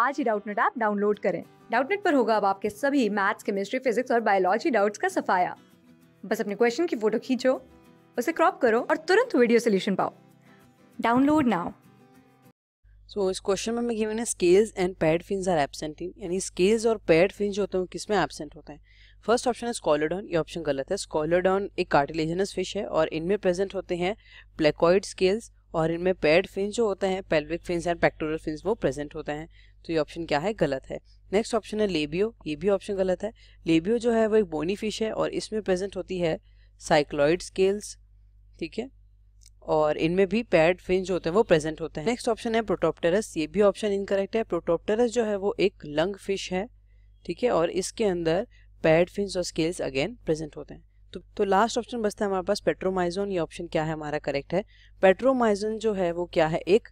आज ही Doubtnut app download करें डाउटनेट पर होगा अब आपके सभी मैथ्स केमिस्ट्री फिजिक्स और बायोलॉजी डाउट्स का सफाया बस अपने क्वेश्चन की फोटो खींचो उसे क्रॉप करो और तुरंत वीडियो सोल्यूशन पाओ डाउनलोड नाउ सो इस क्वेश्चन में मैं गिवन है scales and paired fins are absent in यानी स्केल्स और पैड फिंस जो होते हैं किस में एबसेंट होते हैं फर्स्ट ऑप्शन है स्कॉलोडॉन ये ऑप्शन गलत है स्कॉलोडॉन एक कार्टिलेजनस फिश है और इनमें प्रेजेंट होते हैं प्लेकॉइड स्केल्स और इनमें पेड फिंस जो होते हैं pelvic fins and pectoral fins वो प्रेजेंट होते हैं तो ये ऑप्शन क्या है गलत है नेक्स्ट ऑप्शन है लेबियो ये भी ऑप्शन गलत है लेबियो जो है वो एक बोनी फिश है और इसमें प्रेजेंट होती है साइक्लॉइड स्केल्स ठीक है और इनमें भी पैड जो होते हैं वो प्रेजेंट होते हैं नेक्स्ट ऑप्शन है प्रोटोप्टेरस ये भी ऑप्शन इनकरेक्ट है प्रोटोप्टेरस जो है वो एक लंग फिश है ठीक है और इसके अंदर पैड फिंस और स्केल्स अगेन प्रेजेंट होते हैं तो तो लास्ट ऑप्शन बचता है हमारे पास पेट्रोमाइजोन ये ऑप्शन क्या है हमारा करेक्ट है पेट्रोमाइजोन जो है वो क्या है एक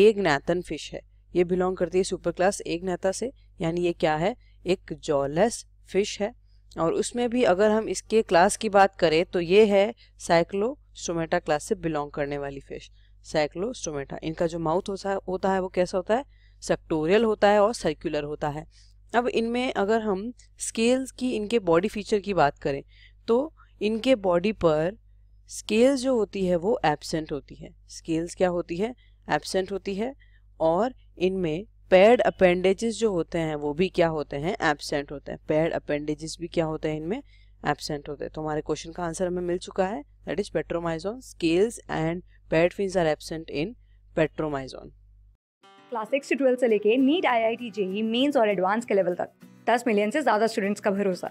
एग्नैथन फिश है ये बिलोंग करती है सुपर क्लास नैता से यानी ये क्या है एक जॉलेस फिश है और उसमें भी अगर हम इसके क्लास की बात करें तो ये है साइक्लोस्टोमेटा क्लास से बिलोंग करने वाली फिश साइक्लोस्टोमेटा इनका जो माउथ होता है होता है वो कैसा होता है सेक्टोरियल होता है और सर्कुलर होता है अब इनमें अगर हम स्केल्स की इनके बॉडी फीचर की बात करें तो इनके बॉडी पर स्केल्स जो होती है वो एबसेंट होती है स्केल्स क्या होती है एबसेंट होती है और इनमें पैड अपेंडेजेस जो होते हैं वो भी क्या होते हैं एबसेंट होते हैं पैड अपेंडेजेस भी क्या होते हैं इनमें एबसेंट होते हैं तो हमारे क्वेश्चन का आंसर हमें मिल चुका है that is petromyzon scales and paired fins are absent in petromyzon class six से ट्वेल्थ से लेके NEET I I T JEE mains और एडवांस के लेवल तक दस मिलियन से ज़्यादा स्टूडेंट्स का भरोसा